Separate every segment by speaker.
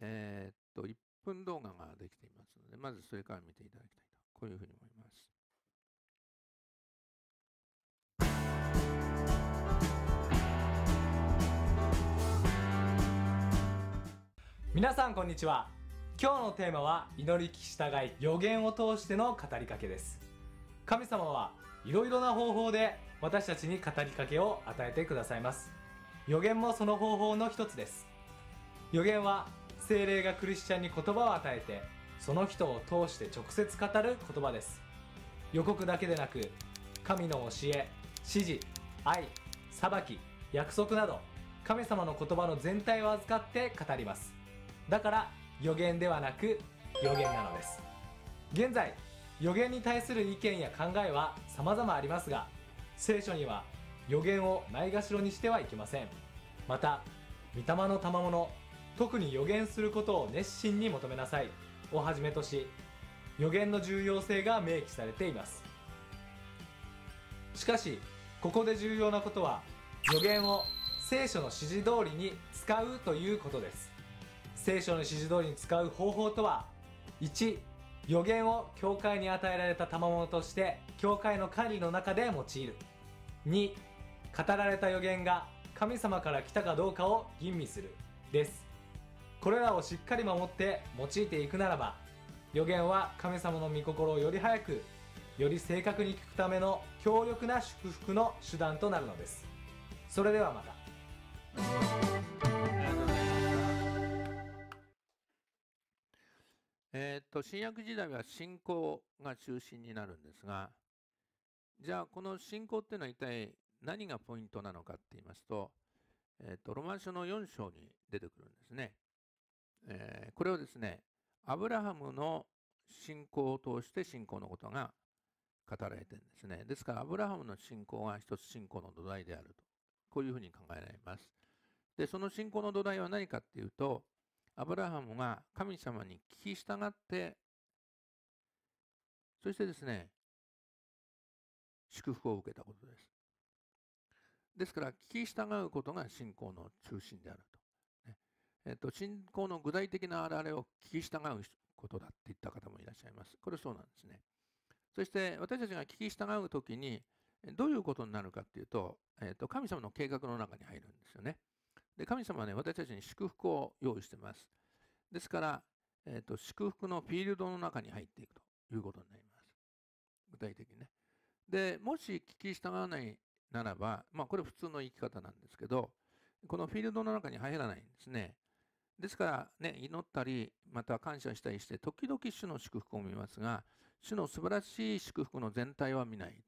Speaker 1: えー、っと、1分動画ができていますので、まずそれから見ていただきたいと、こういうふうに思います。
Speaker 2: 皆さんこんにちは今日のテーマは祈り聞き従い予言を通しての語りかけです神様はいろいろな方法で私たちに語りかけを与えてくださいます予言もその方法の一つです予言は精霊がクリスチャンに言葉を与えてその人を通して直接語る言葉です予告だけでなく神の教え指示愛裁き約束など神様の言葉の全体を預かって語りますだから予言ではなく予言なのです現在予言に対する意見や考えは様々ありますが聖書には予言をないがしろにしてはいけませんまた御霊の賜物特に予言することを熱心に求めなさいをはじめとし予言の重要性が明記されていますしかしここで重要なことは予言を聖書の指示通りに使うということです聖書の指示通りに使う方法とは1予言を教会に与えられた賜物として教会の管理の中で用いる2語られた予言が神様から来たかどうかを吟味するですこれらをしっかり守って用いていくならば予言は神様の御心をより早くより正確に聞くための強力な祝福の手段となるのですそれではまた
Speaker 1: えー、っと新約時代は信仰が中心になるんですがじゃあこの信仰っていうのは一体何がポイントなのかって言いますと,、えー、っとロマン書の4章に出てくるんですね。えー、これをですね、アブラハムの信仰を通して信仰のことが語られてるんですね。ですから、アブラハムの信仰が一つ信仰の土台であると。こういうふうに考えられます。で、その信仰の土台は何かっていうと、アブラハムが神様に聞き従って、そしてですね、祝福を受けたことです。ですから、聞き従うことが信仰の中心である。えっと、信仰の具体的なあれを聞き従うことだって言った方もいらっしゃいます。これそうなんですね。そして私たちが聞き従う時にどういうことになるかっていうと、えっと、神様の計画の中に入るんですよね。で神様はね私たちに祝福を用意してます。ですから、えっと、祝福のフィールドの中に入っていくということになります。具体的にね。でもし聞き従わないならば、まあ、これ普通の生き方なんですけどこのフィールドの中に入らないんですね。ですからね、祈ったり、また感謝したりして、時々主の祝福を見ますが、主の素晴らしい祝福の全体は見ない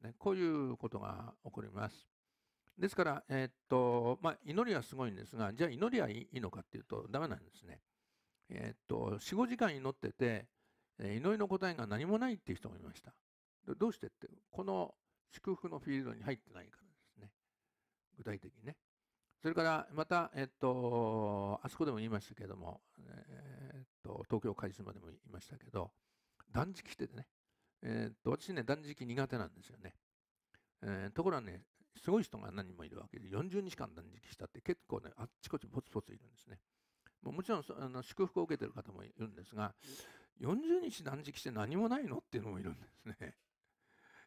Speaker 1: と。ね、こういうことが起こります。ですから、えー、っとまあ、祈りはすごいんですが、じゃあ祈りはいいのかっていうと、ダメなんですね。えー、っと、4、5時間祈ってて、祈りの答えが何もないっていう人もいました。どうしてって、この祝福のフィールドに入ってないからですね。具体的にね。それからまた、えっと、あそこでも言いましたけども、えっと、東京開島でも言いましたけど、断食しててね、えっと、私ね、断食苦手なんですよね。えー、ところがね、すごい人が何人もいるわけで、40日間断食したって結構ね、あっちこっちポツポツいるんですね。もちろんあの祝福を受けてる方もいるんですが、40日断食して何もないのっていうのもいるんですね。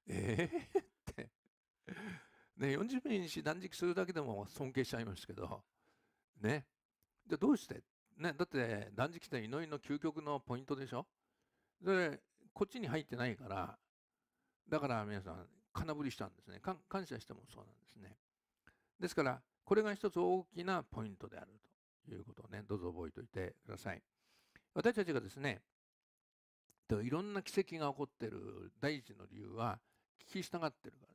Speaker 1: えー、ってね、40ミにし断食するだけでも尊敬しちゃいますけど、ね、じゃあどうして、ね、だって断食って祈りの究極のポイントでしょでこっちに入ってないからだから皆さん金振りしたんですね感謝してもそうなんですねですからこれが一つ大きなポイントであるということをねどうぞ覚えておいてください私たちがですねいろんな奇跡が起こっている第一の理由は聞き従ってるから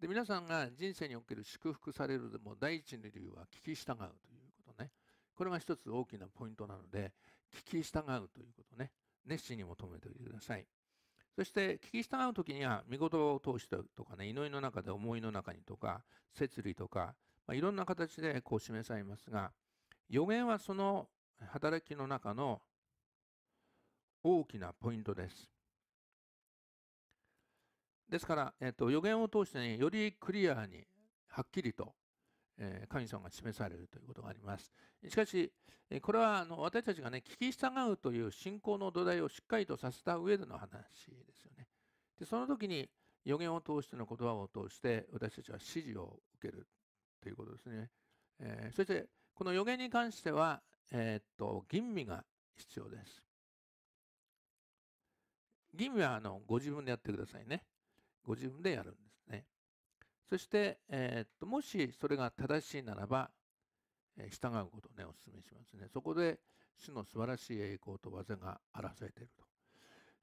Speaker 1: で皆さんが人生における祝福されるでも第一の理由は聞き従うということねこれが一つ大きなポイントなので聞き従うということね熱心に求めておいてくださいそして聞き従う時には見言葉を通してとかね祈りの中で思いの中にとか摂理とか、まあ、いろんな形でこう示されますが予言はその働きの中の大きなポイントですですから、えっと、予言を通してね、よりクリアに、はっきりと、え神様が示されるということがあります。しかし、これはあの私たちがね、聞き従うという信仰の土台をしっかりとさせた上での話ですよね。で、その時に、予言を通しての言葉を通して、私たちは指示を受けるということですね。えー、そして、この予言に関しては、えー、っと、吟味が必要です。吟味はあのご自分でやってくださいね。ご自分でやるんですね。そして、えー、っともしそれが正しいならば、えー、従うことを、ね、お勧めしますね。そこで主の素晴らしい栄光と技が表されていると。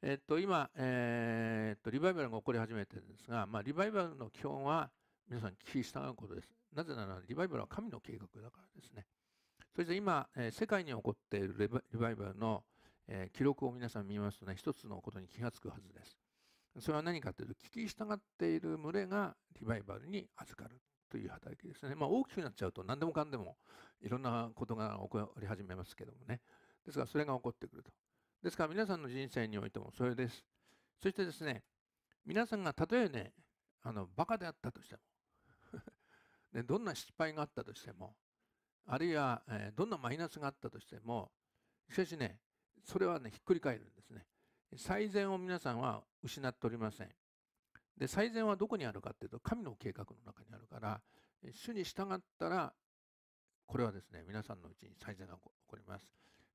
Speaker 1: えー、っと今、えー、っとリバイバルが起こり始めてるんですが、まあ、リバイバルの基本は皆さん聞き従うことです。なぜならリバイバルは神の計画だからですね。そして今、え世界に起こっているリバイバルの、え記録を皆さん見ますとね、一つのことに気がつくはずです。それは何かというと、聞き従っている群れがリバイバルに預かるという働きですね。まあ、大きくなっちゃうと何でもかんでもいろんなことが起こり始めますけどもね。ですからそれが起こってくると。ですから皆さんの人生においてもそれです。そしてですね、皆さんがたとえね、あのバカであったとしても、ねどんな失敗があったとしても、あるいは、えどんなマイナスがあったとしても、しかしね、それはね、ひっくり返るんですね。最善を皆さんは失っておりません。で最善はどこにあるかっていうと神の計画の中にあるから主に従ったらこれはですね皆さんのうちに最善が起こります。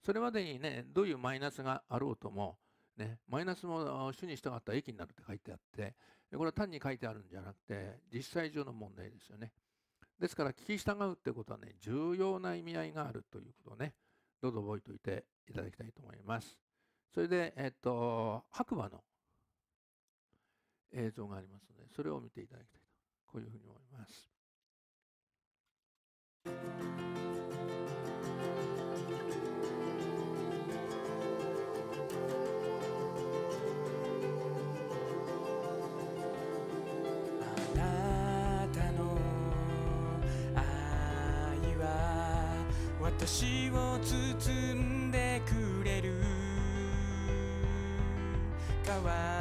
Speaker 1: それまでにねどういうマイナスがあろうとも、ね、マイナスも主に従ったら益になるって書いてあってこれは単に書いてあるんじゃなくて実際上の問題ですよね。ですから聞き従うってことはね重要な意味合いがあるということをねどうぞ覚えておいていただきたいと思います。それで、えっと、白馬の映像がありますので、それを見ていただきたいと、こういうふうに思います。
Speaker 3: あなたの愛は私を包む around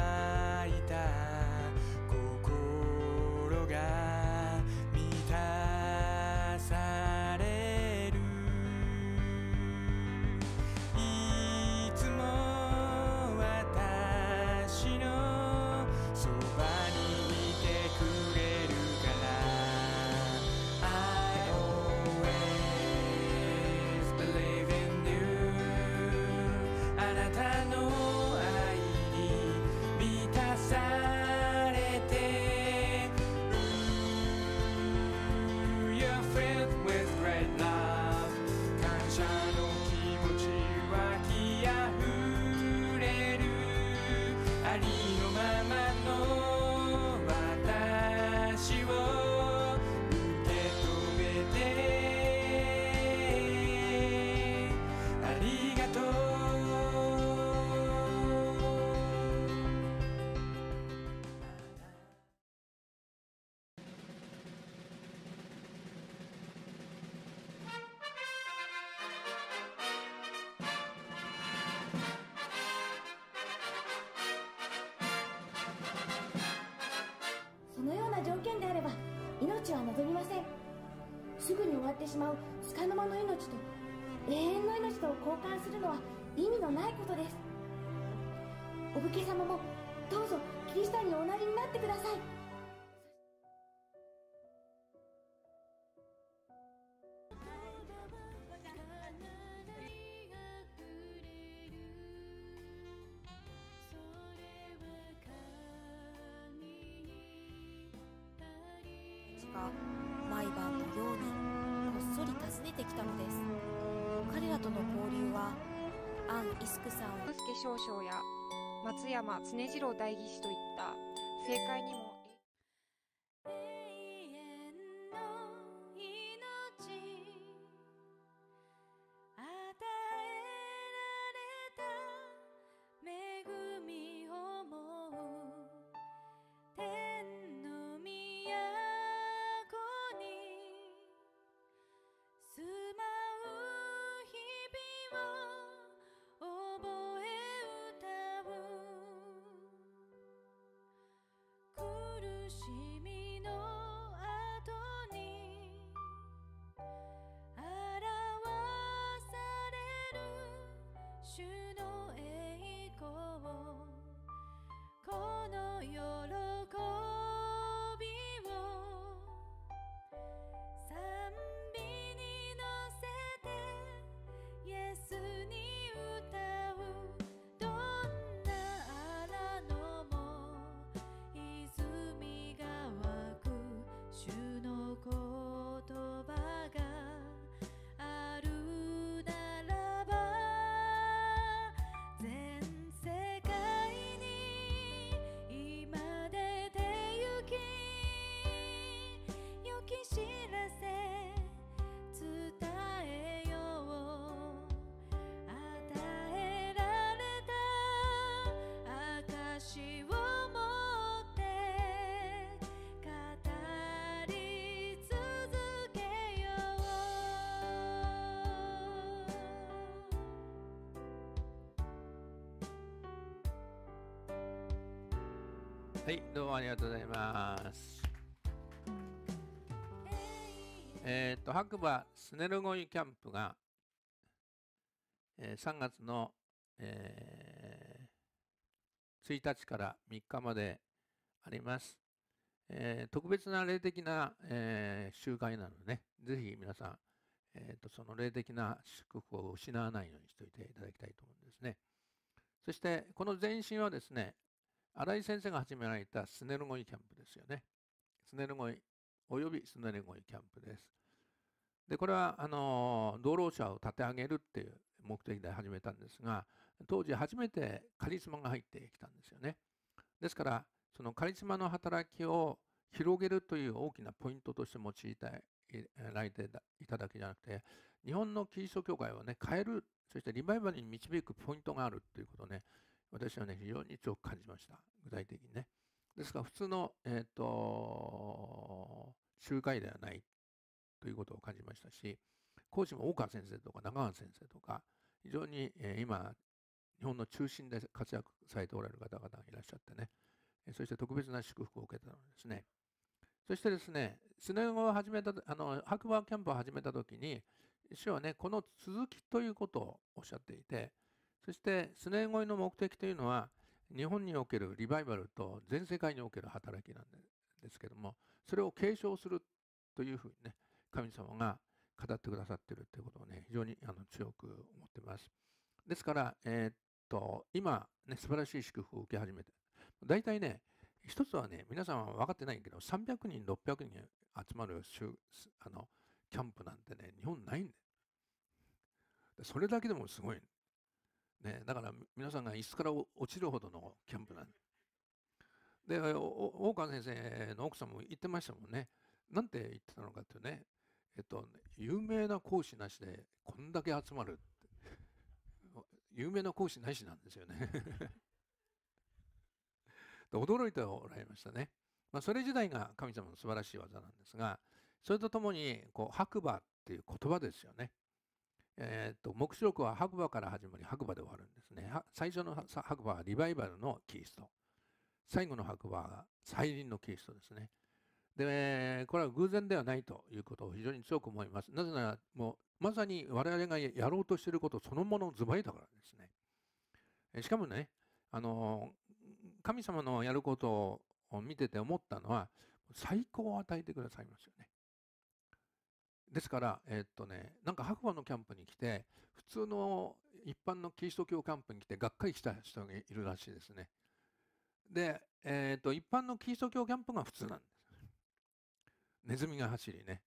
Speaker 3: ってしまう束の間の命と永遠の命と交換するのは意味のないことですお武家様もどうぞキリシタンにおなりになってくださいが毎晩のようにそり訪ねてきたのです彼らとの交流はアン・イスクさん助少将や松山常次郎代議士といった政界にも
Speaker 1: はい、どうもありがとうございます。えっ、ー、と、白馬スネルゴイキャンプが、えー、3月の、えー、1日から3日まであります。えー、特別な霊的な、えー、集会なので、ね、ぜひ皆さん、えーと、その霊的な祝福を失わないようにしておいていただきたいと思うんですね。そして、この前身はですね、新井先生が始められたスネルゴイキャンプですよね。スネルゴイおよびスネルゴイキャンプです。で、これは、あの、道路者を立て上げるっていう目的で始めたんですが、当時初めてカリスマが入ってきたんですよね。ですから、そのカリスマの働きを広げるという大きなポイントとして用いたい。来ていただけじゃなくて、日本のキリスト教会をね、変える、そしてリバイバルに導くポイントがあるということをね、私はね、非常に強く感じました。具体的にね。ですから、普通の、えっ、ー、と、集会ではないということを感じましたし、講師も大川先生とか長川先生とか、非常に、えー、今、日本の中心で活躍されておられる方々がいらっしゃってね、えー、そして特別な祝福を受けたのですね。そしてですね、スネゴを始めた、あの、白馬キャンプを始めたときに、匠はね、この続きということをおっしゃっていて、そしてスネー越えの目的というのは日本におけるリバイバルと全世界における働きなんですけどもそれを継承するというふうにね神様が語ってくださっているということをね非常にあの強く思っています。ですから、えー、っと今、ね、素晴らしい祝福を受け始めて大体ね一つはね皆さんは分かってないけど300人600人集まるあのキャンプなんてね日本ないんでそれだけでもすごいね、だから皆さんが椅子から落ちるほどのキャンプなんで大川先生の奥さんも言ってましたもんねなんて言ってたのかっていうねえっと有名な講師なしでこんだけ集まるって有名な講師なしなんですよねで 驚いておられましたね、まあ、それ自体が神様の素晴らしい技なんですがそれとともにこう白馬っていう言葉ですよねえーと、黙示録は白馬から始まり白馬で終わるんですね。最初の白馬はリバイバルのキリスト。最後の白馬が再臨のキリストですね。で、これは偶然ではないということを非常に強く思います。なぜなら、もうまさに我々がやろうとしていることそのものズバリだからですね。しかもね、あの、神様のやることを見てて思ったのは、最高を与えてくださいますよですから、えー、っとね、なんか白馬のキャンプに来て、普通の一般のキリスト教キャンプに来て、がっかりした人がいるらしいですね。で、えー、っと、一般のキリスト教キャンプが普通なんです。ネズミが走りね、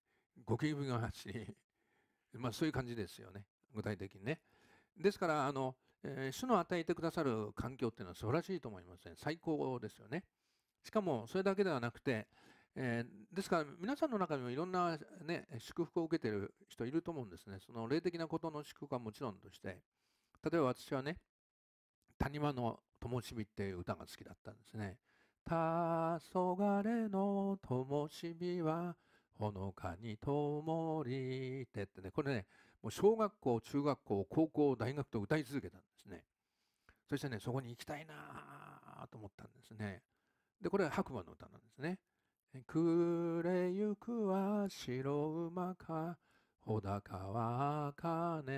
Speaker 1: ゴキブリが走り、まあそういう感じですよね、具体的にね。ですから、あの、えー、主の与えてくださる環境っていうのは素晴らしいと思いますね。最高ですよね。しかもそれだけではなくて、えー、ですから皆さんの中にもいろんな、ね、祝福を受けている人いると思うんですね。その霊的なことの祝福はもちろんとして、例えば私はね、谷間の灯火っていう歌が好きだったんですね。黄昏の灯火はほのかに灯りてってね、これね、もう小学校、中学校、高校、大学と歌い続けたんですね。そしてね、そこに行きたいなと思ったんですね。で、これは白馬の歌なんですね。暮れゆくは白馬か高は茜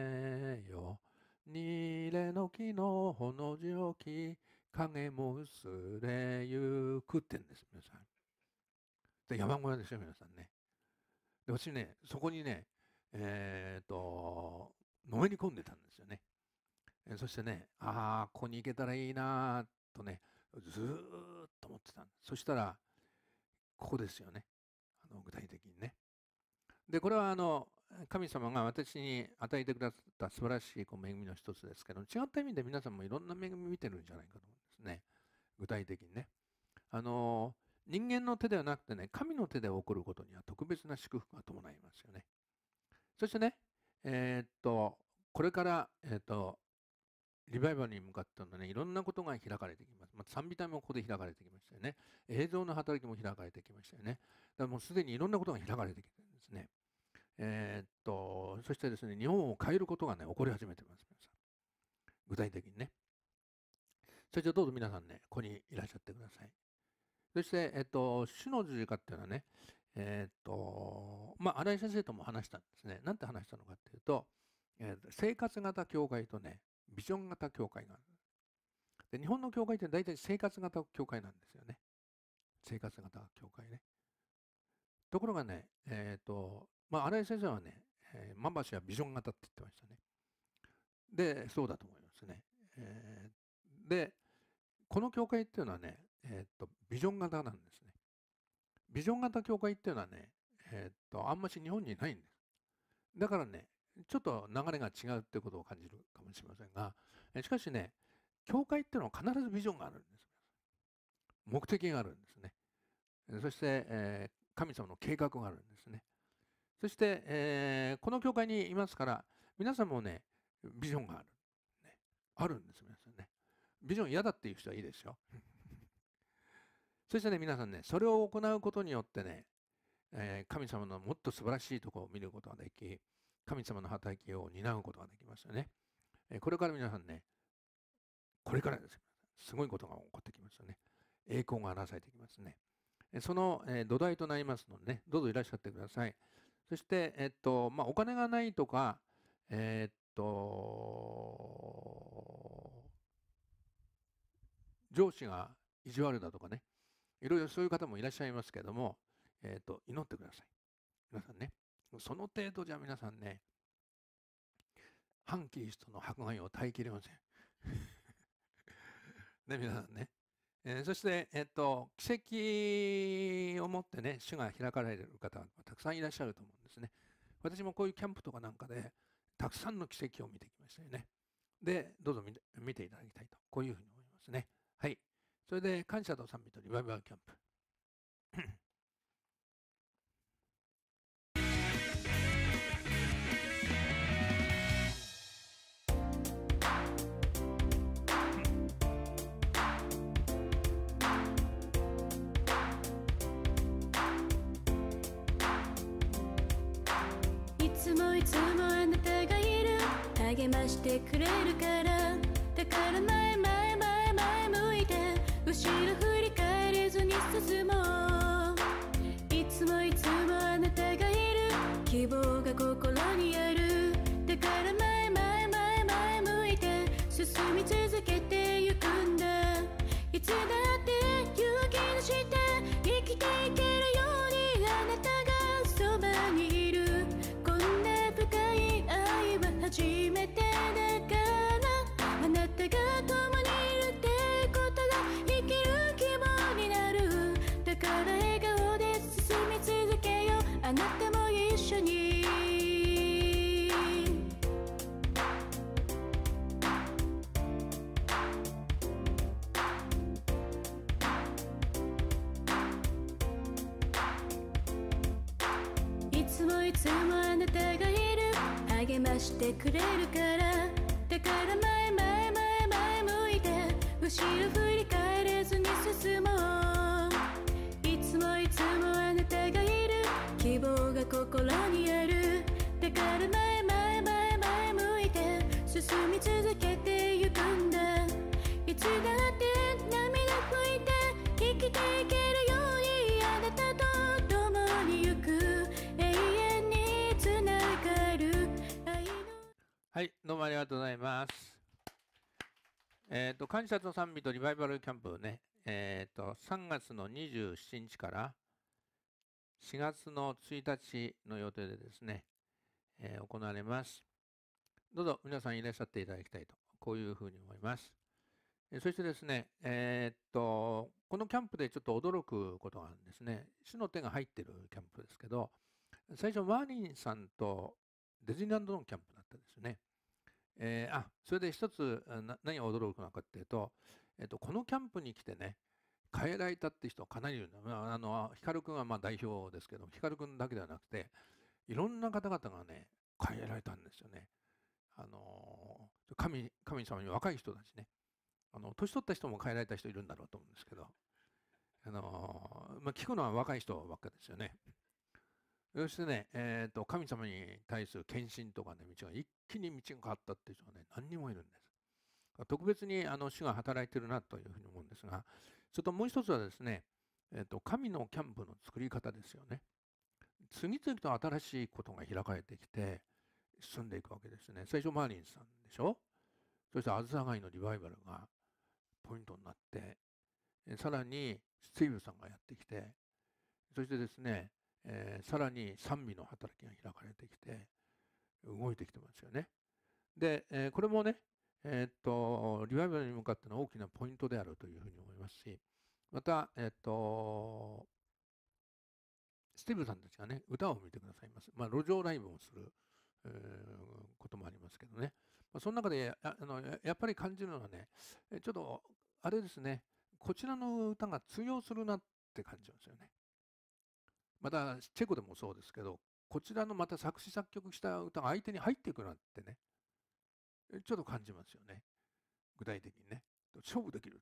Speaker 1: よにれの木のほの字をき影も薄れゆくってんです皆さんで山小屋でしょ皆さんねで私ねそこにねえっ、ー、とのめり込んでたんですよねそしてねああここに行けたらいいなとねずっと思ってたそしたらここですよね。あの具体的にね。で、これはあの神様が私に与えてくださった素晴らしいこう恵みの一つですけど、違った意味で皆さんもいろんな恵み見てるんじゃないかと思うんですね。具体的にね。あの、人間の手ではなくてね、神の手で起こることには特別な祝福が伴いますよね。そしてね、えー、っと、これから、えー、っと、リバイバルに向かってのね、いろんなことが開かれてきます。まあ、賛美隊もここで開かれてきましたよね。映像の働きも開かれてきましたよね。だからもうすでにいろんなことが開かれてきてるんですね。えー、っと、そしてですね、日本を変えることがね、起こり始めてます。皆さん。具体的にね。それじゃどうぞ皆さんね、ここにいらっしゃってください。そして、えー、っと、主の十字架っていうのはね、えー、っと、まあ、新井先生とも話したんですね。なんて話したのかっていうと、えー、生活型教会とね、ビジョン型教会があるで日本の教会って大体生活型教会なんですよね生活型教会ねところがねえっ、ー、とまあ新井先生はね、えー、マンバシはビジョン型って言ってましたねでそうだと思いますね、えー、でこの教会っていうのはね、えっ、ー、とビジョン型なんですねビジョン型教会っていうのはね、えっとあんまし日本にないんですだからね、ちょっと流れが違うってことを感じるかもしれませんが、しかしね、教会っていうのは必ずビジョンがあるんです。目的があるんですね。そして、えー、神様の計画があるんですね。そして、えー、この教会にいますから、皆さんもね、ビジョンがある。ね、あるんです、皆さんね。ビジョン嫌だっていう人はいいですよ。そしてね、皆さんね、それを行うことによってね、えー、神様のもっと素晴らしいところを見ることができ、神様の働きを担うことができますよね。これから皆さんね、これからです。すごいことが起こってきますよね。栄光が表されてきますね。その土台となりますのでね、どうぞいらっしゃってください。そして、えっと、まあ、お金がないとか、えっと、上司が意地悪だとかね、いろいろそういう方もいらっしゃいますけども、えっと、祈ってください。皆さんね。その程度じゃ皆さんね、反キリストの迫害を耐えきれません。で、皆さんね。えー、そして、えっ、ー、と、奇跡をもってね、主が開かれる方はたくさんいらっしゃると思うんですね。私もこういうキャンプとかなんかで、たくさんの奇跡を見てきましたよね。で、どうぞ見て見ていただきたいと、こういうふうに思いますね。はい。それで、感謝と賛美とリバイバルキャンプ。
Speaker 3: つもあなたがいる励ましてくれるからだから前前前前向いて後ろ振り返れずに進もういつもいつもあなたがいる希望が心にあるだから前前前前向いて進み続けてゆくんだいつだっててくれるからだから前前前前向いて後ろ振り返れずに進もういつもいつもあなたがいる希望が心にあるだから前前前前向いて進み続けてゆくんだいつだって涙拭いて生きていける
Speaker 1: どうもありがとうございます。えっ、ー、と、感謝と賛美とリバイバルキャンプね、えっ、ー、と、3月の27日から4月の1日の予定でですね、えー、行われます。どうぞ皆さんいらっしゃっていただきたいと、こういうふうに思います。えそしてですね、えっと、このキャンプでちょっと驚くことがあるんですね。主の手が入ってるキャンプですけど、最初、マーリンさんとディズニーランドのキャンプだったんですよね。えー、あそれで一つ何が驚くのかっていうと、えー、と、このキャンプに来てね変えられたって人はかなりいるあの光くんはまあ代表ですけど光くんだけではなくていろんな方々がね変えられたんですよね。あのー、神神様に若い人たちね年取った人も変えられた人いるんだろうと思うんですけど、あのまあ、聞くのは若い人ばっかですよね。そしてね、えーと、神様に対する献身とかね、道が一気に道が変わったっていう人がね、何人もいるんです。特別にあの主が働いてるなというふうに思うんですが、それともう一つはですね、えーと、と神のキャンプの作り方ですよね。次々と新しいことが開かれてきて、進んでいくわけですね。最初、マーリンさんでしょそして、アズサガイのリバイバルがポイントになって、さらに、スティーブさんがやってきて、そしてですね、えー、さらに酸味の働きが開かれてきて動いてきてますよね。で、えー、これもね、えー、っとリバイバルに向かっての大きなポイントであるというふうに思いますしまた、えー、っとスティーブさんたちがね歌を見てくださいます、まあ、路上ライブをする、えこともありますけどね、まあ、その中であのやっぱり感じるのはねちょっとあれですねこちらの歌が通用するなって感じますよね。またチェコでもそうですけど、こちらのまた作詞作曲した歌が相手に入ってくるなんてね、ちょっと感じますよね。具体的にね。勝負できる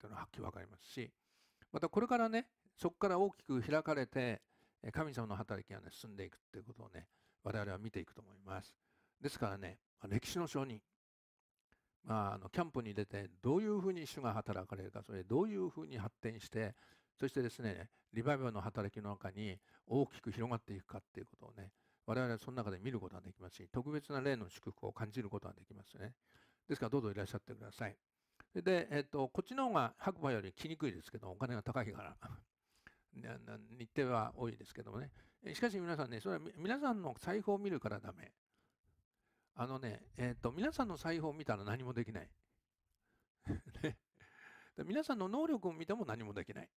Speaker 1: というのははっきり分かりますし、またこれからね、そこから大きく開かれて、神様の働きがね、進んでいくっていうことをね、我々は見ていくと思います。ですからね、歴史の証人、まあ、あのキャンプに出てどういうふうに主が働かれるかそれどういうふうに発展してそしてですね、リバイバルの働きの中に大きく広がっていくかっていうことをね、我々はその中で見ることができますし、特別な例の祝福を感じることができますね。ですからどうぞいらっしゃってください。で、えっと、こっちの方が白馬より来にくいですけど、お金が高いから。日程は多いですけどもね。しかし皆さんね、それは皆さんの財布を見るからダメ。あのね、えっ、ー、と、皆さんの財布を見たら何もできない。ね、皆さんの能力を見ても何もできない。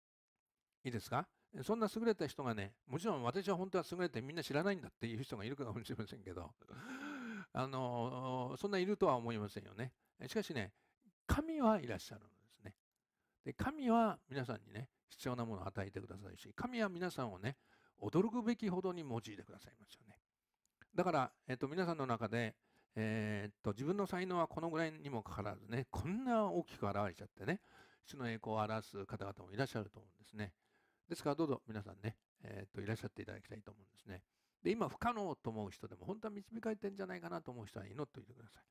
Speaker 1: いいですかそんな優れた人がね、もちろん私は本当は優れてみんな知らないんだっていう人がいるかもしれませんけど、あの、そんないるとは思いませんよね。しかしね、神はいらっしゃるんですね。で、神は皆さんにね、必要なものを与えてくださいし、神は皆さんをね、驚くべきほどに用いてくださいますよね。だから、えっと、皆さんの中で、えー、っと、自分の才能はこのぐらいにもかかわらずね、こんな大きく現れちゃってね、主の栄光を表す方々もいらっしゃると思うんですね。ですから、どうぞ皆さんね、えっ、と、いらっしゃっていただきたいと思うんですね。で、今、不可能と思う人でも、本当は導かれてんじゃないかなと思う人は祈っておいてください。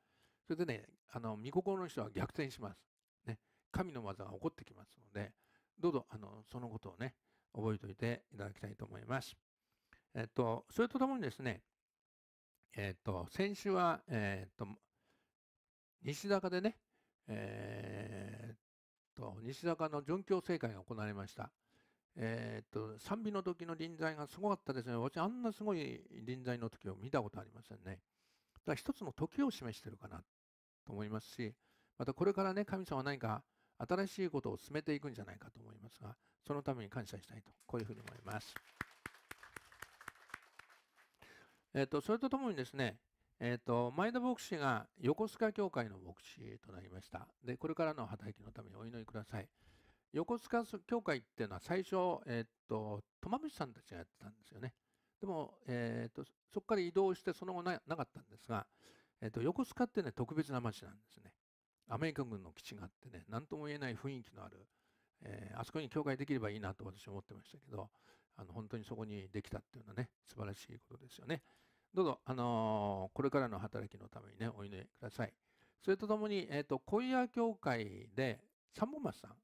Speaker 1: それでね、あの、御心の人は逆転します。ね。神の技が起こってきますので、どうぞ、あの、そのことをね、覚えておいていただきたいと思います。えっ、と、それとともにですね、えっ、と、先週は、えっ、と、西坂でね、えっと、西坂の殉教聖会が行われました。えー、っと、賛美の時の臨在がすごかったですね。私、あんなすごい臨在の時を見たことありませんね。だから一つの時を示してるかなと思いますし、またこれからね、神様は何か新しいことを進めていくんじゃないかと思いますが、そのために感謝したいと、こういうふうに思います。えっと、それとともにですね、えっと、前田牧師が横須賀教会の牧師となりました。で、これからの働きのためにお祈りください。横須賀協会っていうのは最初、えー、っと、トマムシさんたちがやってたんですよね。でも、えー、っと、そこから移動してその後ななかったんですが、えー、っと、横須賀ってね、特別な町なんですね。アメリカ軍の基地があってね、何とも言えない雰囲気のある、えー、あそこに教会できればいいなと私は思ってましたけど、あの本当にそこにできたっていうのはね、素晴らしいことですよね。どうぞ、あのー、これからの働きのためにね、お祈りください。それとともに、えっ、ー、と、小岩協教会で、サンボマスさん、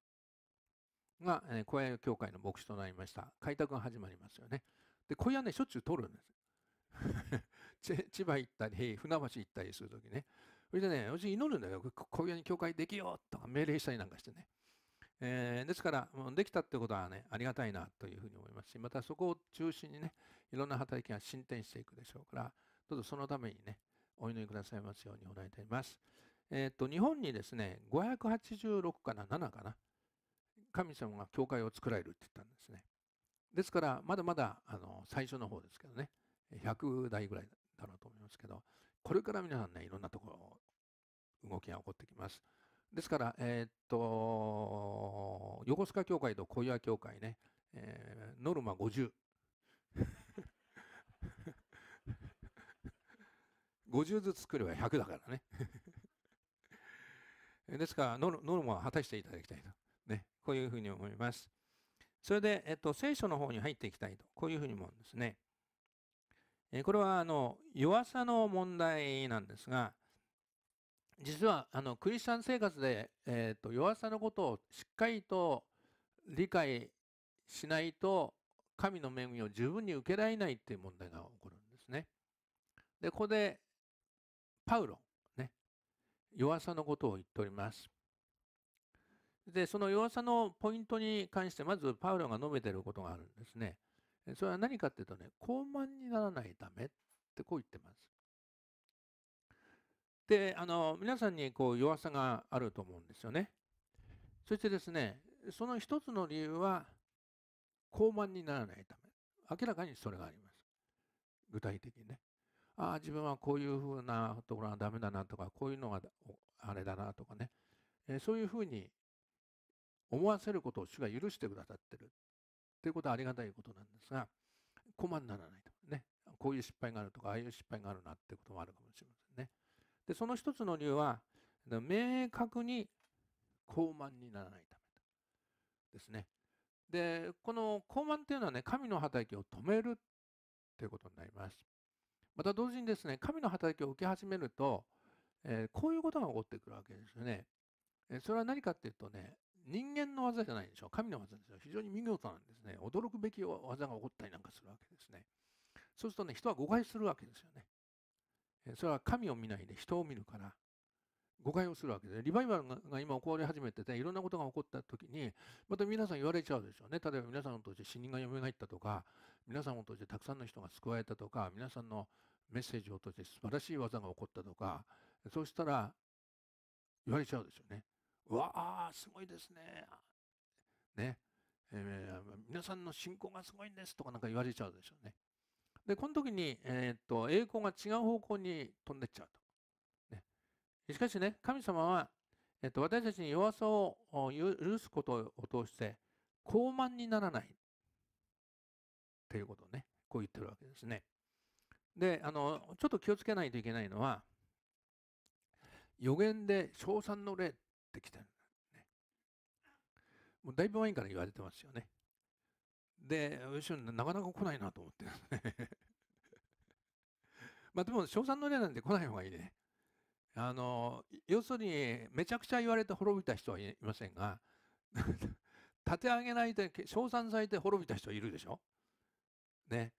Speaker 1: が、えー、小屋教会の牧師となりました。開拓が始まりますよね。で、小屋ね、しょっちゅう取るんです。千葉行ったり、船橋行ったりするときね。それでね、私祈るんだよ。小屋に教会できよとか命令したりなんかしてね。えー、ですから、できたってことはね、ありがたいなというふうに思いますし、またそこを中心にね、いろんな働きが進展していくでしょうから、どうぞそのためにね、お祈りくださいますようにお願いいたします。えっ、と、日本にですね、586かな、7かな、神様が教会を作られるって言ったんですね。ですからまだまだあの最初の方ですけどね100代ぐらいだろうと思いますけどこれから皆さんねいろんなところ動きが起こってきます。ですから、えー、っと横須賀教会と小岩教会ね、えー、ノルマ50。50 ずつ作れば100だからね ですからノルマは果たしていただきたいとこういうふうに思います。それで、えっと、聖書の方に入っていきたいと、こういうふうに思うんですね。えこれは、あの、弱さの問題なんですが、実は、あの、クリスチャン生活で、えっと、弱さのことをしっかりと理解しないと、神の恵みを十分に受けられないっていう問題が起こるんですね。で、ここで、パウロ、ね、弱さのことを言っております。で、その弱さのポイントに関して、まずパウロが述べてることがあるんですね。それは何かっていうとね、高慢にならないためってこう言ってます。で、あの、皆さんにこう弱さがあると思うんですよね。そしてですね、その一つの理由は、高慢にならないため。明らかにそれがあります。具体的にね。ああ、自分はこういうふうなところはダメだなとか、こういうのがあれだなとかね。えそういうふうに思わせることを主が許してくださってるということはありがたいことなんですが駒にならないとねこういう失敗があるとかああいう失敗があるなってこともあるかもしれませんね。でその一つの理由は明確に傲慢にならないためですね。でこの傲慢っていうのはね神の働きを止めるということになります。また同時にですね神の働きを受け始めると、えー、こういうことが起こってくるわけですよね。えそれは何かっていうとね人間の技じゃないでしょ神の技ですよ非常に見事なんですね驚くべき技が起こったりなんかするわけですねそうするとね人は誤解するわけですよねそれは神を見ないで人を見るから誤解をするわけでリバイバルが今起こり始めてていろんなことが起こった時にまた皆さん言われちゃうでしょうね例えば皆さんを通して死人が蘇ったとか皆さんを通してたくさんの人が救われたとか皆さんのメッセージを通して素晴らしい技が起こったとかそうしたら言われちゃうでしょうねわあ、すごいですね。ね。えー、皆さんの信仰がすごいんですとかなんか言われちゃうでしょうね。で、この時に、えー、っと、栄光が違う方向に飛んでっちゃうと。ね、しかしね、神様は、えー、っと、私たちに弱さを許すことを通して、傲慢にならない。っていうことをね、こう言ってるわけですね。で、あの、ちょっと気をつけないといけないのは、予言で称賛の霊っってきてる、ね、もうだいぶ前から言われてますよねで後ろになかなか来ないなと思ってすね まあでも称賛の例なんて来ない方がいいねあの要するにめちゃくちゃ言われて滅びた人はいませんが 立て上げないで、称賛されて滅びた人いるでしょね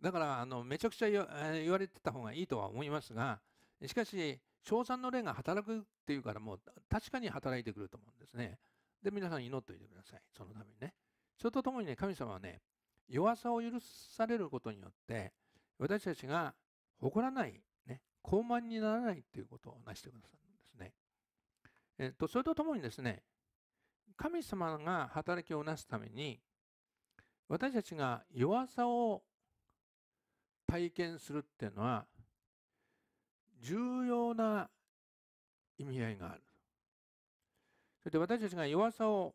Speaker 1: だからあのめちゃくちゃ言われてた方がいいとは思いますがしかし賞賛の霊が働くっていうからもう確かに働いてくると思うんですね。で、皆さん祈っておいてください。そのためにね。それとともにね、神様はね、弱さを許されることによって、私たちが誇らない、ね、傲慢にならないっていうことをなしてくださるんですね。えっと、それとともにですね、神様が働きをなすために、私たちが弱さを体験するっていうのは、重要な意味合いがある。そして私たちが弱さを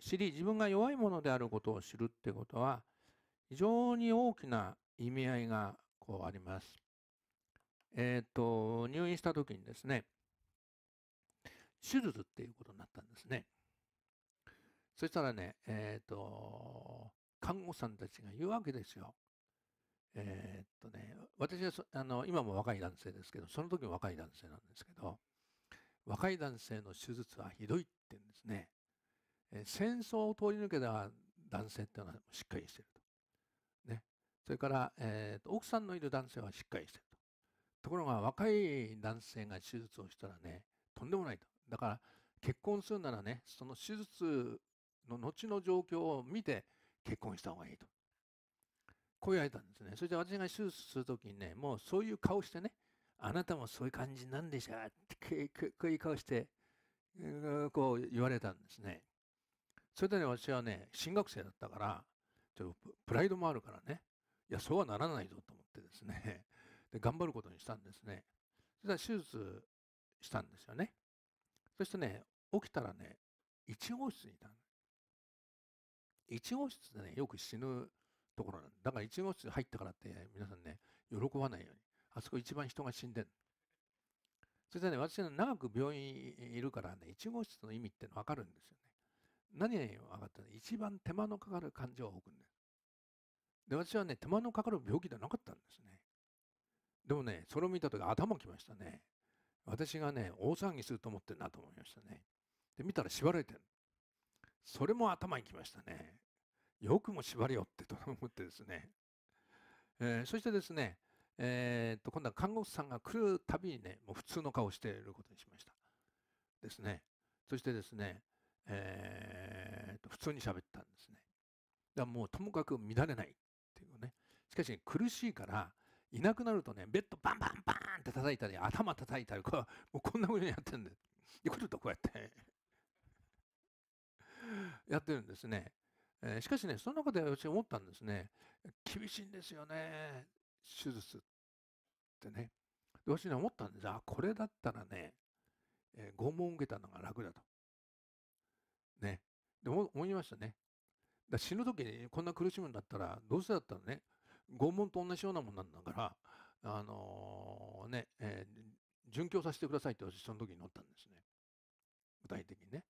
Speaker 1: 知り自分が弱いものであることを知るってことは非常に大きな意味合いがこうあります。えっ、ー、と入院した時にですね手術っていうことになったんですね。そしたらね、えっ、ー、と看護師さんたちが言うわけですよ。えー、っとね、私はあの今も若い男性ですけど、その時も若い男性なんですけど、若い男性の手術はひどいって言うんですね。えー、戦争を通り抜けた男性っていうのはしっかりしてると。ね。それから、えー、っと奥さんのいる男性はしっかりしてると。ところが若い男性が手術をしたらね、とんでもないと。だから結婚するならね、その手術の後の状況を見て結婚した方がいいと。声を得たんですね。そして私が手術するときにね、もうそういう顔してね、あなたもそういう感じなんでしょってこういう顔して、こう言われたんですね。それでね、私はね、進学生だったから、ちょっとプライドもあるからね、いや、そうはならないぞと思ってですね、で頑張ることにしたんですね。それで手術したんですよね。そしてね、起きたらね、1号室にいたの。1号室でね、よく死ぬところなんだから1号室入ったからって皆さんね喜ばないようにあそこ一番人が死んでるそれでね私は長く病院いるからね1号室の意味っての分かるんですよね何が分かったの一番手間のかかる患者を多くんでよで私はね手間のかかる病気ではなかったんですねでもねそれを見た時頭きましたね私がね大騒ぎすると思ってるなと思いましたねで見たら縛られてるそれも頭にきましたねよくも縛りよってと思ってですね、えー、そしてですね、えー、っと今度は看護師さんが来るたびにねもう普通の顔をしていることにしましたですねそしてですね、えー、っと普通に喋ったんですねだからもうともかく乱れないっていうねしかし苦しいからいなくなるとねベッドバンバンバンって叩いたり頭叩いたりこうもうこんなふうにやってるんでで来るとこうやってやってるんですねえー、しかしね、その中で私思ったんですね、厳しいんですよね、手術ってね。で私ね、思ったんです。あ、これだったらね、えー、拷問を受けたのが楽だと。ね。で、思いましたね。だ死ぬ時にこんな苦しむんだったら、どうせだったらね、拷問と同じようなもんなんだから、あのー、ね、えー、殉教させてくださいって私その時に乗ったんですね。具体的にね。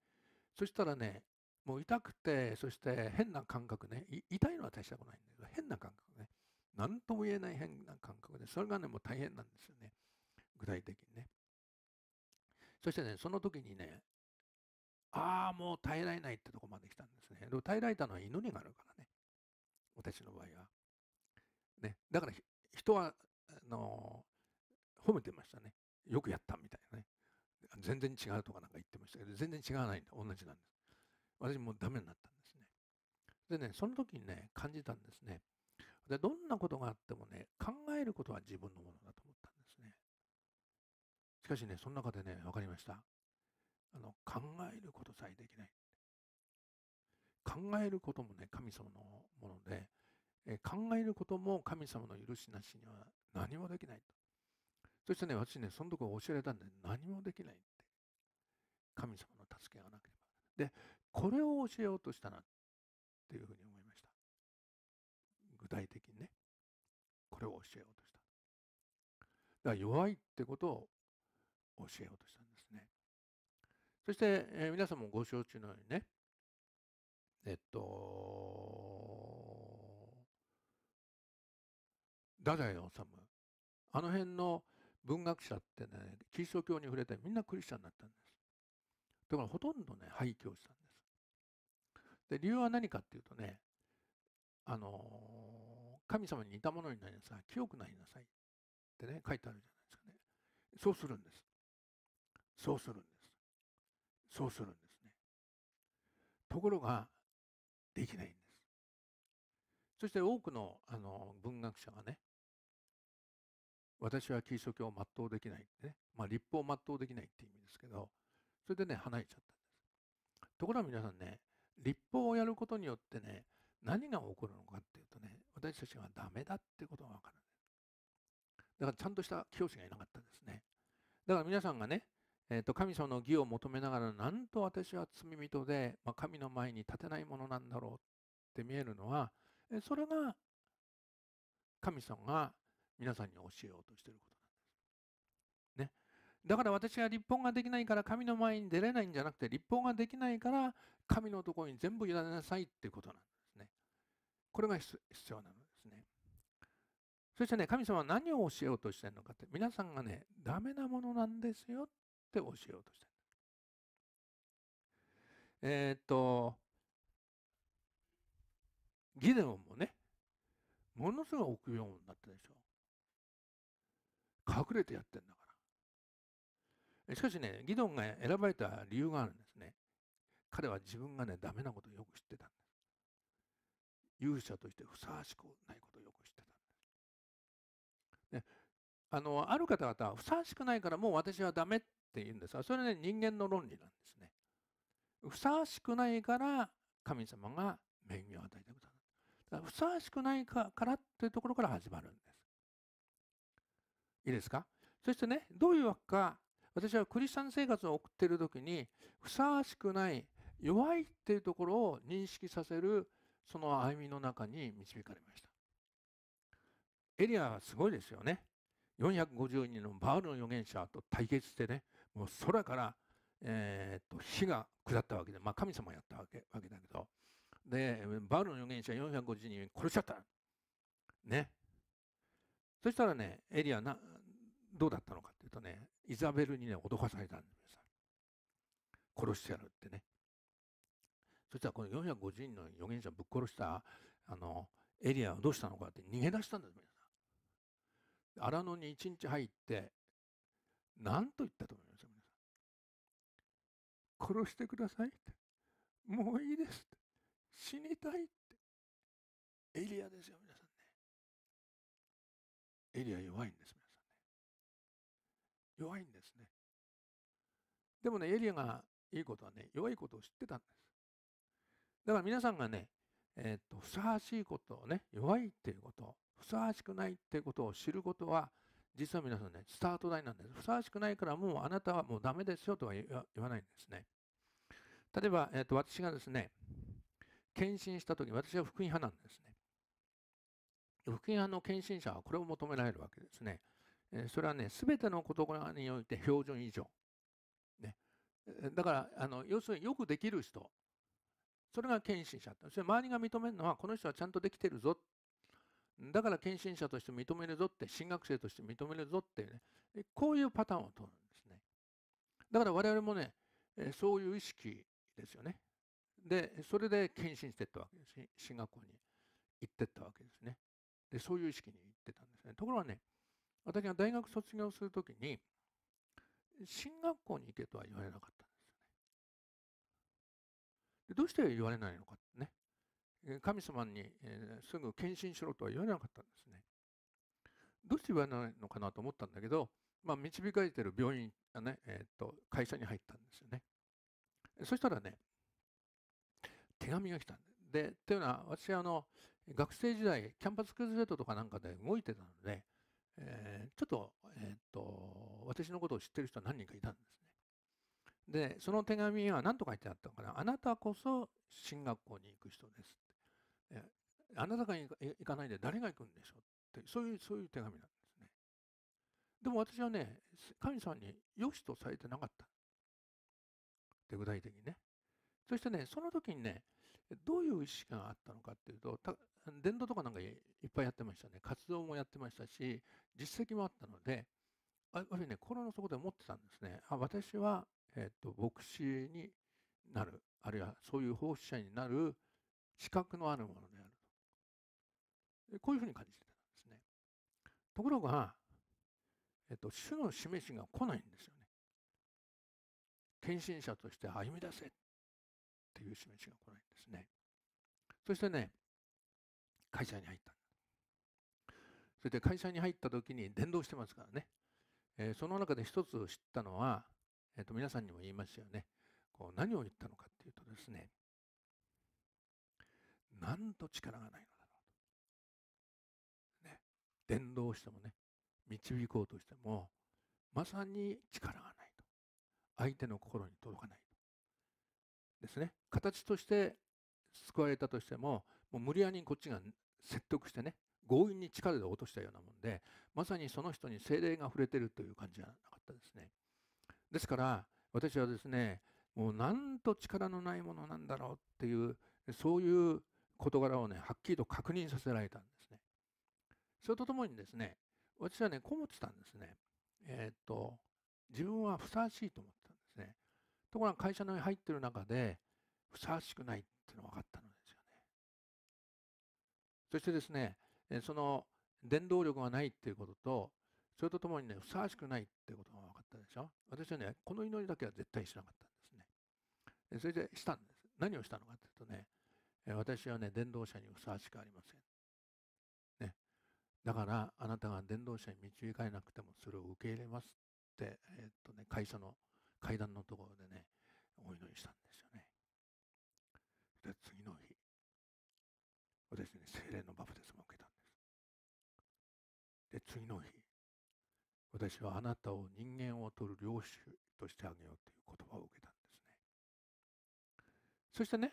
Speaker 1: そしたらね、もう痛くて、そして変な感覚ね。痛いのは大したことないんだけど、変な感覚ね。何とも言えない変な感覚で、それがね、もう大変なんですよね。具体的にね。そしてね、その時にね、ああ、もう耐えられないってとこまで来たんですね。でも耐えられたのは祈りがあるからね。私の場合は。ね、だから人は、あの褒めてましたね。よくやったみたいなね。全然違うとかなんか言ってましたけど、全然違わないんだ。同じなんです。私もうダメになったんですね。でね、その時にね、感じたんですね。で、どんなことがあってもね、考えることは自分のものだと思ったんですね。しかしね、その中でね、分かりました。あの、考えることさえできない。考えることもね、神様のもので、え考えることも神様の許しなしには何もできないと。そしてね、私ね、そのとこ教えられたんで、何もできないって。神様の助けがなければ。で、これを教えようとしたなっていうふうに思いました具体的にねこれを教えようとしただから弱いってことを教えようとしたんですねそして、えー、皆さんもご承知のようにねえっと太宰治あの辺の文学者ってねキリスト教に触れてみんなクリスチャンになったんですだからほとんどね廃墟したんでで理由は何かっていうとね、あの神様に似たものになりなさい、清くなりなさいってね、書いてあるじゃないですかね。そうするんです。そうするんです。そうするんですね。ところが、できないんです。そして多くのあの文学者がね、私はキリスト教を全うできないってね、まあ、立法を全うできないって意味ですけど、それでね、離れちゃったんです。ところが皆さんね、立法をやることによってね、何が起こるのかっていうとね、私たちがダメだってことがわかる。だからちゃんとした教師がいなかったですね。だから皆さんがね、えー、と神様の義を求めながら、なんと私は罪人で、まあ、神の前に立てないものなんだろうって見えるのは、それが神様が皆さんに教えようとしていること。だから私は立法ができないから神の前に出れないんじゃなくて、立法ができないから神のところに全部委ねなさいっていうことなんですね。これが必要なのですね。そしてね、神様は何を教えようとしてるのかって、皆さんがね、ダメなものなんですよって教えようとしてる。えー、っと、ギデオンもね、ものすごい臆病になったでしょ。隠れてやってんだしかしね、ギドンが選ばれた理由があるんですね。彼は自分がね、ダメなことをよく知ってたんです。勇者としてふさわしくないことをよく知ってたんです。ね、あのある方々はふさわしくないからもう私はダメって言うんですが、それはね、人間の論理なんですね。ふさわしくないから神様が恵みを与えてくださる。だからふさわしくないからっていうところから始まるんです。いいですかそしてね、どういうわけか私はクリスチャン生活を送っている時にふさわしくない弱いっていうところを認識させるその歩みの中に導かれましたエリアはすごいですよね450人のバールの預言者と対決してねもう空から、えー、と火が下ったわけで、まあ、神様やったわけわけだけどでバールの預言者450人殺しちゃったねそしたらねエリアなどうだったのかっていうとねイザベルにね脅かされたんです殺してやるってねそしたらこの450人の預言者をぶっ殺したあのエリアはどうしたのかって逃げ出したんです皆さん荒野に1日入って何と言ったと思います皆さん殺してくださいってもういいですって死にたいってエリアですよ皆さんねエリア弱いんです弱いんですね。でもね、エリアがいいことはね、弱いことを知ってたんです。だから皆さんがね、えー、っと、ふさわしいことをね、弱いっていうこと、ふさわしくないっていうことを知ることは、実は皆さんね、スタート台なんです。ふさわしくないからもうあなたはもうダメですよとは言わないんですね。例えば、えー、っと、私がですね、献身した時私は福音派なんですね。福音派の献身者はこれを求められるわけですね。えそれはね、すべての言葉において標準以上。ね、だから、あの要するによくできる人、それが献身者。それ周りが認めるのは、この人はちゃんとできてるぞ。だから献身者として認めるぞって、進学生として認めるぞっていうね、こういうパターンを取るんですね。だから我々もね、そういう意識ですよね。で、それで献身していったわけです。進学校に行っていったわけですね。で、そういう意識に行ってたんですね。ところがね、私が大学卒業するときに、進学校に行けとは言われなかったんですよね。でどうして言われないのかね。神様にすぐ献身しろとは言われなかったんですね。どうして言われないのかなと思ったんだけど、まあ、導かれてる病院がね、えー、と会社に入ったんですよね。そしたらね、手紙が来たんで。で、というのは、私、あの、学生時代、キャンパスクズレートとかなんかで動いてたので、えー、ちょっと、えー、っと、私のことを知ってる人は何人かいたんですね。で、その手紙は何と書いてあったのかな。あなたこそ進学校に行く人ですって。あなたが行かないで誰が行くんでしょうって、そういう、そういう手紙なんですね。でも私はね、神様に良しとされてなかった。って具体的にね。そしてね、その時にね、どういう意識があったのかっていうと伝道とかなんかいっぱいやってましたね活動もやってましたし実績もあったのでやっぱりね心の底で思ってたんですねあ私は、えーと、牧師になるあるいはそういう奉仕者になる資格のあるものであるとこういうふうに感じてたんですねところが、えーと主の示しが来ないんですよね献身者として歩み出せっていう示しが来ないんですね。そしてね、会社に入った。それで会社に入った時に伝道してますからね。えー、その中で一つ知ったのは、えー、と皆さんにも言いましたよね。こう何を言ったのかっていうとですね、なんと力がないのだろうと。ね。伝道してもね、導こうとしても、まさに力がないと。相手の心に届かない。ですね形として救われたとしてももう無理やりこっちが説得してね強引に力で落としたようなもんでまさにその人に精霊が触れてるという感じじゃなかったですね。ですから私はですねもうなんと力のないものなんだろうっていうそういう事柄をねはっきりと確認させられたんですね。それとともにですね私はねこもってたんですね。えー、っと自分はふさわしいと思ってたんですね。ところが会社に入ってる中でふさわしくないっていうのが分かったのですよね。そしてですねその伝導力がないっていうこととそれとともにねふさわしくないっていうことが分かったでしょ。私はねこの祈りだけは絶対しなかったんですね。それでしたんです。何をしたのかというとね私はね伝道者にふさわしくありません。ね、だからあなたが伝道者に導かれなくてもそれを受け入れますって、えっとね、会社の階段のところでね、お祈りしたんですよね。で、次の日、私ね、精霊のバプテスマを受けたんです。で、次の日、私はあなたを人間を取る領主としてあげようという言葉を受けたんですね。そしてね、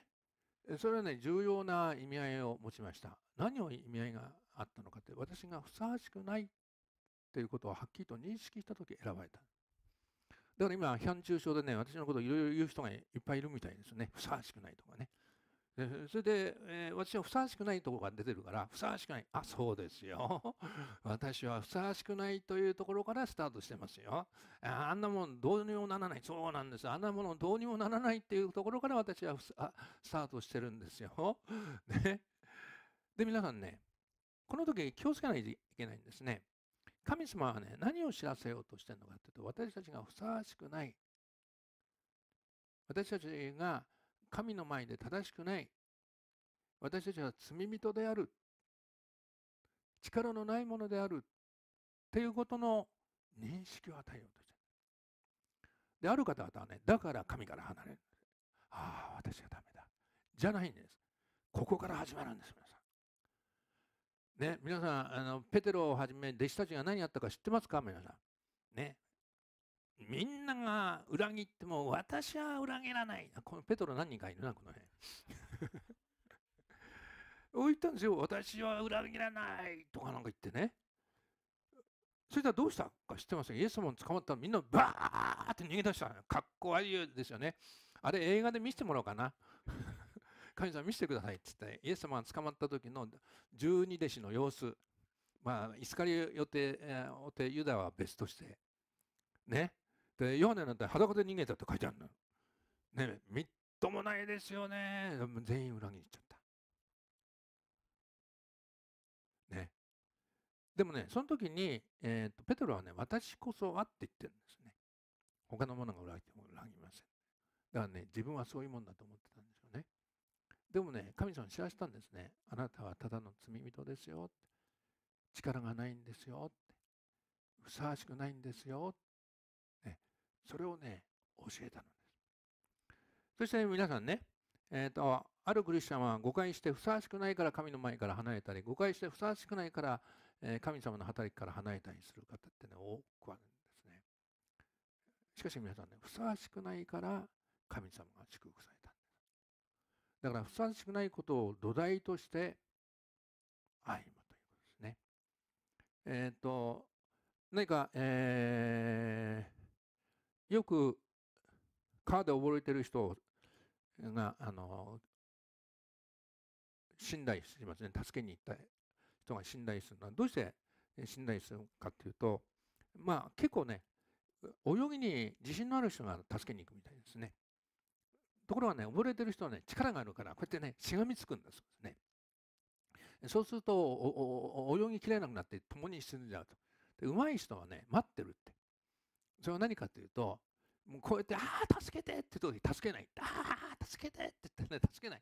Speaker 1: それはね、重要な意味合いを持ちました。何を意味合いがあったのかって、私がふさわしくないということをはっきりと認識した時選ばれた。だから今、批判中傷でね、私のことをいろいろ言う人がいっぱいいるみたいですね。ふさわしくないとかね。でそれで、えー、私はふさわしくないところが出てるから、ふさわしくない。あ、そうですよ。私はふさわしくないというところからスタートしてますよ。あんなもんどうにもならない。そうなんです。あんなものどうにもならないっていうところから私はスタートしてるんですよ。で、皆さんね、この時気をつけないといけないんですね。神様はね、何を知らせようとしてるのかっていうと、私たちがふさわしくない。私たちが神の前で正しくない。私たちは罪人である。力のないものである。っていうことの認識を与えようとしてる。で、ある方々はね、だから神から離れる。ああ、私はダメだ。じゃないんです。ここから始まるんです。ね、皆さんあの、ペテロをはじめ弟子たちが何やったか知ってますか皆さん。ね。みんなが裏切っても私は裏切らない。このペテロ何人かいるな、この辺。おい言ったんですよ。私は裏切らないとかなんか言ってね。そしたらどうしたか知ってますイエス様捕まったらみんなバーって逃げ出した。かっこ悪いですよね。あれ映画で見せてもらおうかな。神様見せてください」っ言ってイエス様が捕まった時の十二弟子の様子まあイスカリオテオテユダは別としてねでヨハネなんて裸で逃げたって書いてあるのねみっともないですよね全員裏切っちゃったねでもねその時に、えーと、ペトロはね私こそはって言ってるんですね他のものが裏切っても裏切りませんだからね自分はそういうもんだと思っでもね、神様に知らせたんですね。あなたはただの罪人ですよ。力がないんですよ。ふさわしくないんですよ。ね、それをね、教えたのです。そして皆さんね、えーと、あるクリスチャンは誤解してふさわしくないから神の前から離れたり、誤解してふさわしくないから、え神様の働きから離れたりする方ってね、多くあるんですね。しかし皆さんね、ふさわしくないから神様が祝福されだからふさわしくないことを土台として愛むということですね。えっ、ー、と、何か、えー、よく川で溺れてる人が、あの、信頼しますね。助けに行った人が信頼するのは、どうして信頼するかっていうと、まあ結構ね、泳ぎに自信のある人が助けに行くみたいですね。ところがね、溺れてる人はね、力があるから、こうやってね、しがみつくんそうですね。そうすると、泳ぎきれなくなって、共に沈んじゃうと。で、上手い人はね、待ってるって。それは何かというと、もうこうやって、ああ、助けてって時に助けない。ああ、助けてって言ってね、助けない。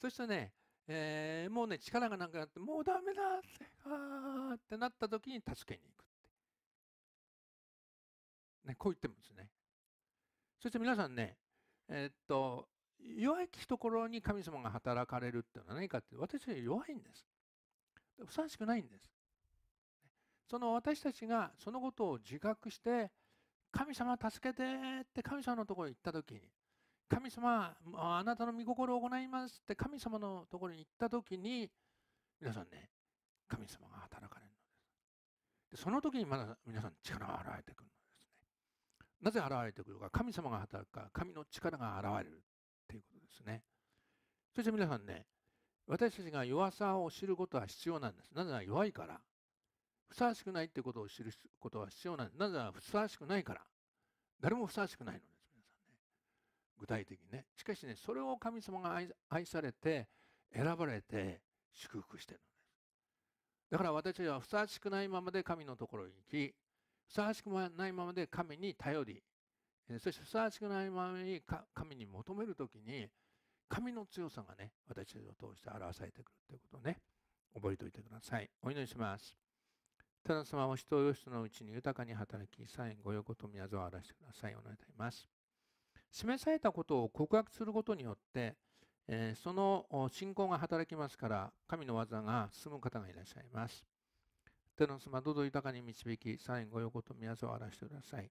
Speaker 1: そしてね、えー、もうね、力がなくなって、もうダメだって、ああってなった時に助けに行くって。ね、こう言ってまですね。そして皆さんね、えっと、弱きところに神様が働かれるっていうのは何かって私たち弱いんです。ふさわしくないんです。その私たちがそのことを自覚して神様助けてって神様のところに行った時に神様あなたの御心を行いますって神様のところに行った時に皆さんね神様が働かれるのです。でその時にまだ皆さん力が現れてくるの。なぜ現れてくるか神様が働くか神の力が現れるということですねそして皆さんね私たちが弱さを知ることは必要なんですなぜなら弱いからふさわしくないということを知ることは必要なんですなぜならふさわしくないから誰もふさわしくないのです皆さんね具体的にねしかしねそれを神様が愛されて選ばれて祝福してるのですだから私たちはふさわしくないままで神のところに行きふさわしくないままで神に頼りそしてふさわしくないままに神に求める時に神の強さがね私たちを通して表されてくるということをね覚えておいてくださいお祈りしますただ様お人を良しのうちに豊かに働きさえご横と宮沢を表してくださいお願いいたします示されたことを告白することによって、えー、その信仰が働きますから神の技が進む方がいらっしゃいます手の妻、どうぞ豊かに導き、サイン、ご横と宮沢を荒らしてください。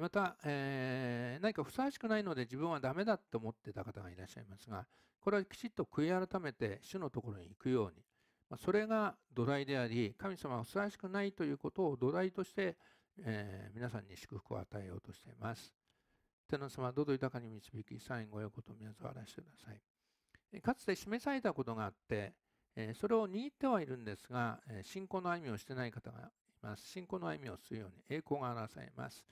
Speaker 1: また、えー、何かふさわしくないので自分はダメだと思ってた方がいらっしゃいますが、これはきちっと悔い改めて主のところに行くように、まそれが土台であり、神様はふさわしくないということを土台として、えー、皆さんに祝福を与えようとしています。天の様、どうぞ豊かに導き、サイン、ご横と宮沢を荒らしてください。かつて示されたことがあって、えそれを握ってはいるんですが、え信仰の歩みをしてない方がいます。信仰の歩みをするように栄光が表されます。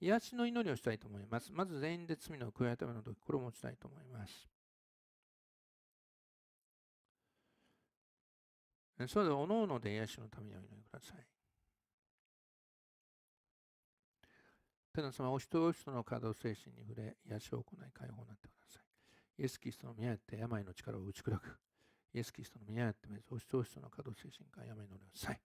Speaker 1: 癒しの祈りをしたいと思います。まず全員で罪の悔い改めの時、これを持ちたいと思います。それで、おのおので癒しのためにお祈りください。天の様、お人お人の稼働精神に触れ、癒しを行い、解放になってください。イエス・キリストの宮やって病の力を打ち砕く。イエス・キリストの宮によって滅亡し、長子の可動精神からめの領さい。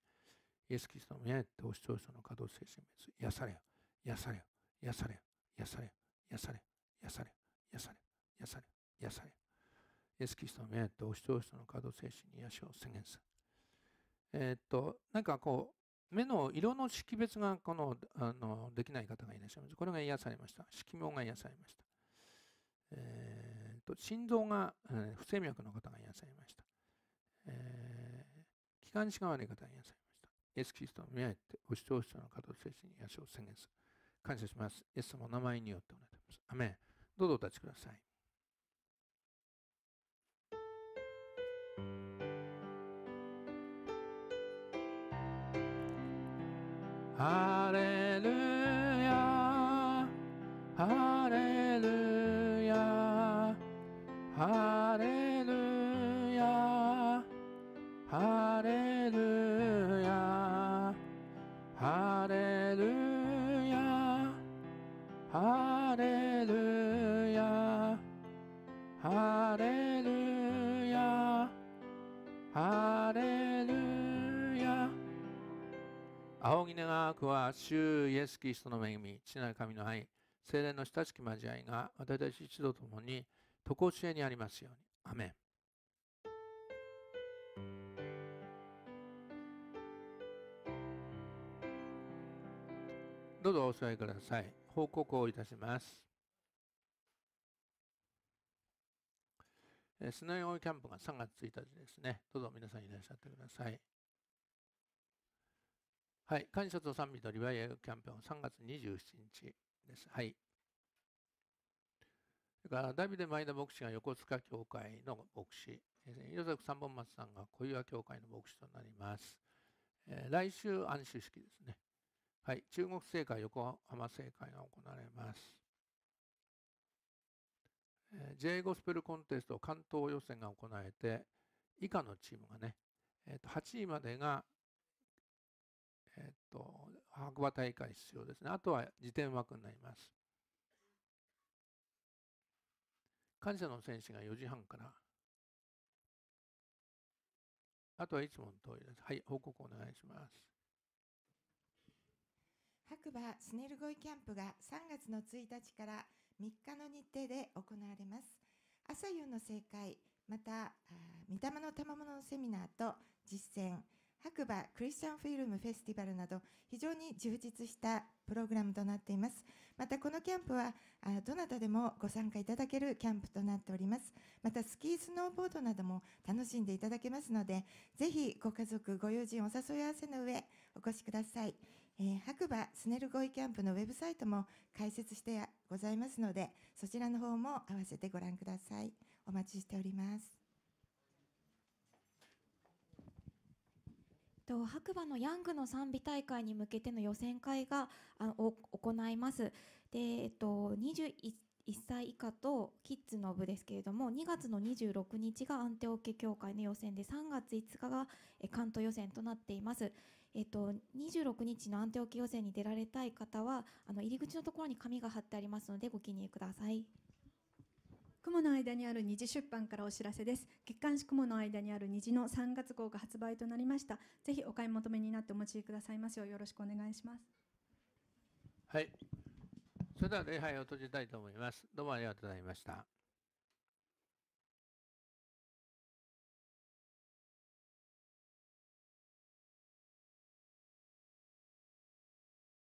Speaker 1: イエス・キリストの宮によって保守長子の可動精神滅。癒されよ、癒されよ、癒されよ、癒されよ、癒されよ、癒されよ、癒されよ、癒されよ、癒されよ。イエス・キリストの宮によって保守長子の可動精神に癒しを宣言する。えー、っと、なんかこう、目の色の識別がこのあのできない方がいらっしゃいます。これが癒されました。色盲が癒されました。えーと心臓が、え不整脈の方がいらっしゃいました。えー、気管支が悪い方がいらっしゃいました。イエス・キリストの見合って、ご視聴者の方と精神に癒しを宣言する。感謝します。イエス様の名前によってお願いします。アメン。どうぞお立ちください。あは、主イエス・キリストの恵み、父なる神の愛、聖霊の親しき交わりが、私たち一同ともに、とこしえにありますように。アメン。どうぞお座りください。報告をいたします。スノイオイキャンプが3月1日ですね。どうぞ皆さんいらっしゃってください。はい。感謝と賛美とリバイアキャンペーン、3月27日です。はい。それからダビデ・マ前田牧師が横須賀教会の牧師、色崎三本松さんが小岩教会の牧師となります。えー、来週、安守式ですね。はい。中国政界、横浜政界が行われます。えー、J ゴスペルコンテスト関東予選が行われて、以下のチームがね、えー、と8位までがえっと、白馬大会必要ですね。あとは自転枠になります。感謝の選手が4時半から。あとはいつもの通りです。はい、報告お願いします。
Speaker 2: 白馬スネルゴイキャンプが3月の1日から3日の日程で行われます。朝夕の正解、また、御霊の賜物のセミナーと実践、白馬クリスチャンフィルムフェスティバルなど非常に充実したプログラムとなっていますまたこのキャンプはあどなたでもご参加いただけるキャンプとなっておりますまたスキースノーボードなども楽しんでいただけますのでぜひご家族ご友人お誘い合わせの上お越しください、えー、白馬スネルゴイキャンプのウェブサイトも開設してございますのでそちらの方も合わせてご覧くださいお待ちしております
Speaker 3: と白馬のヤングの賛美大会に向けての予選会がを行います。で、えっと21 1歳以下とキッズの部ですけれども2月の26日がアンテオケ協会の予選で3月5日が関東予選となっています。えっと、26日のアンテオケ予選に出られたい方はあの入り口のところに紙が貼ってありますのでご記入ください。
Speaker 4: 雲の間にある二次出版からお知らせです。月刊誌雲の間にある虹の3月号が発売となりました。ぜひお買い求めになってお持ちくださいますようよろしくお願いします。
Speaker 1: はい。それでは礼拝を閉じたいと思います。どうもありがとうございました。